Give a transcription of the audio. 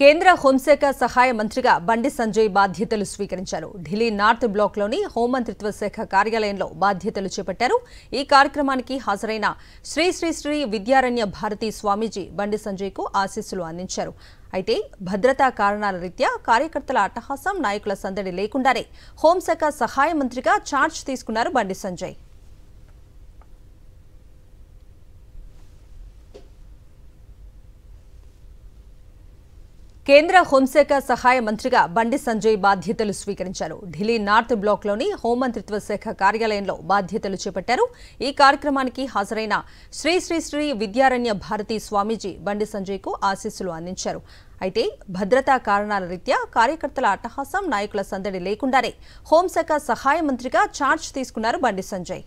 కేంద్ర హోంశాఖ సహాయ మంత్రిగా బండి సంజయ్ బాధ్యతలు స్వీకరించారు ఢిల్లీ నార్త్ బ్లాక్లోని హోంమంత్రిత్వ శాఖ కార్యాలయంలో బాధ్యతలు చేపట్టారు ఈ కార్యక్రమానికి హాజరైన శ్రీ శ్రీ శ్రీ విద్యారణ్య భారతి స్వామీజీ బండి సంజయ్కు ఆశీస్సులు అందించారు అయితే భద్రతా కారణాల రీత్యా కార్యకర్తల అట్టహాసం నాయకుల సందడి లేకుండానే హోంశాఖ సహాయ మంత్రిగా ఛార్జ్ తీసుకున్నారు బండి సంజయ్ కేంద్ర హోంశాఖ సహాయ మంత్రిగా బండి సంజయ్ బాధ్యతలు స్వీకరించారు ఢిల్లీ నార్త్ బ్లాక్లోని హోంమంత్రిత్వ శాఖ కార్యాలయంలో బాధ్యతలు చేపట్టారు ఈ కార్యక్రమానికి హాజరైన శ్రీ శ్రీ శ్రీ విద్యారణ్య భారతి స్వామీజీ బండి సంజయ్కు ఆశీస్సులు అందించారు అయితే భద్రతా కారణాల రీత్యా కార్యకర్తల అట్టహాసం నాయకుల సందడి లేకుండానే హోంశాఖ సహాయ మంత్రిగా ఛార్జ్ తీసుకున్నారు బండి సంజయ్